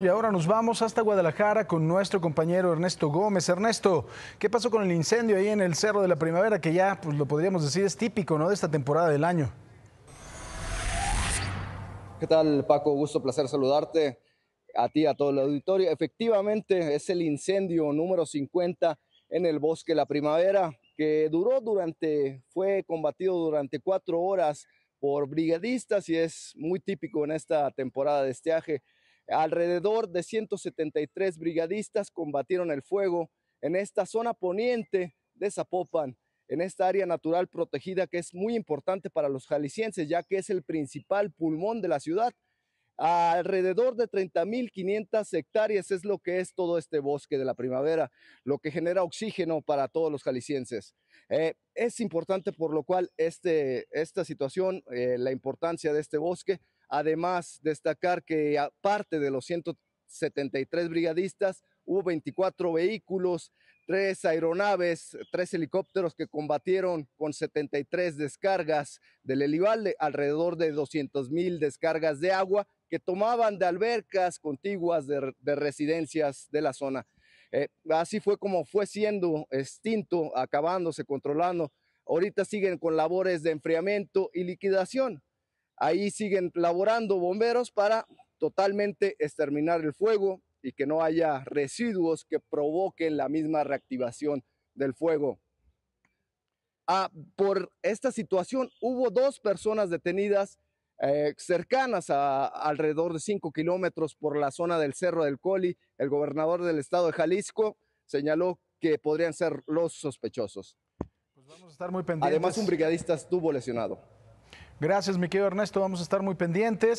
Y ahora nos vamos hasta Guadalajara con nuestro compañero Ernesto Gómez. Ernesto, ¿qué pasó con el incendio ahí en el Cerro de la Primavera? Que ya, pues lo podríamos decir, es típico, ¿no? De esta temporada del año. ¿Qué tal, Paco? Gusto, placer saludarte a ti, a todo el auditorio. Efectivamente, es el incendio número 50 en el Bosque la Primavera, que duró durante, fue combatido durante cuatro horas por brigadistas y es muy típico en esta temporada de esteaje. Alrededor de 173 brigadistas combatieron el fuego en esta zona poniente de Zapopan, en esta área natural protegida que es muy importante para los jaliscienses, ya que es el principal pulmón de la ciudad. Alrededor de 30.500 hectáreas es lo que es todo este bosque de la primavera, lo que genera oxígeno para todos los jaliscienses. Eh, es importante por lo cual este, esta situación, eh, la importancia de este bosque, Además, destacar que aparte de los 173 brigadistas, hubo 24 vehículos, tres aeronaves, tres helicópteros que combatieron con 73 descargas del Elival, alrededor de 200 mil descargas de agua que tomaban de albercas contiguas de, residencias de la zona. Eh, así fue como fue siendo extinto, acabándose, controlando. Ahorita siguen con labores de enfriamiento y liquidación Ahí siguen laborando bomberos para totalmente exterminar el fuego y que no haya residuos que provoquen la misma reactivación del fuego. Ah, por esta situación hubo dos personas detenidas eh, cercanas a alrededor de cinco kilómetros por la zona del Cerro del Coli. El gobernador del estado de Jalisco señaló que podrían ser los sospechosos. Pues Además, un brigadista estuvo lesionado. Gracias, mi querido Ernesto. Vamos a estar muy pendientes.